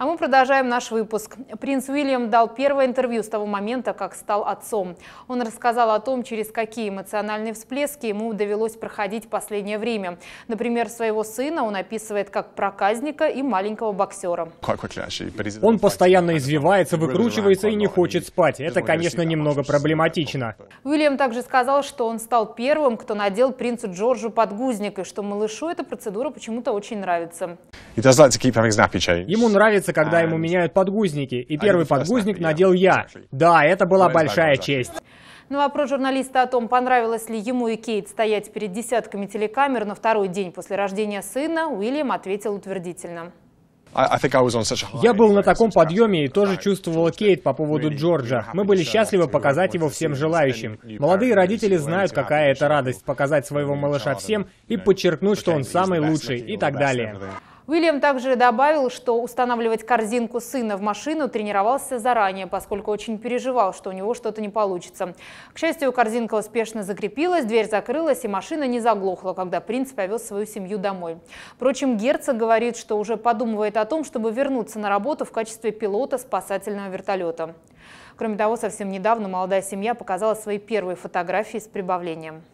А мы продолжаем наш выпуск. Принц Уильям дал первое интервью с того момента, как стал отцом. Он рассказал о том, через какие эмоциональные всплески ему довелось проходить в последнее время. Например, своего сына он описывает как проказника и маленького боксера. Он постоянно извивается, выкручивается и не хочет спать. Это, конечно, немного проблематично. Уильям также сказал, что он стал первым, кто надел принцу Джорджу подгузник, и что малышу эта процедура почему-то очень нравится. Ему нравится нравится, когда ему меняют подгузники, и первый подгузник надел я. Да, это была большая честь. На ну, вопрос а журналиста о том, понравилось ли ему и Кейт стоять перед десятками телекамер на второй день после рождения сына, Уильям ответил утвердительно. Я был на таком подъеме и тоже чувствовал Кейт по поводу Джорджа. Мы были счастливы показать его всем желающим. Молодые родители знают, какая это радость показать своего малыша всем и подчеркнуть, что он самый лучший и так далее. Уильям также добавил, что устанавливать корзинку сына в машину тренировался заранее, поскольку очень переживал, что у него что-то не получится. К счастью, корзинка успешно закрепилась, дверь закрылась, и машина не заглохла, когда принц повез свою семью домой. Впрочем, герцог говорит, что уже подумывает о том, чтобы вернуться на работу в качестве пилота спасательного вертолета. Кроме того, совсем недавно молодая семья показала свои первые фотографии с прибавлением.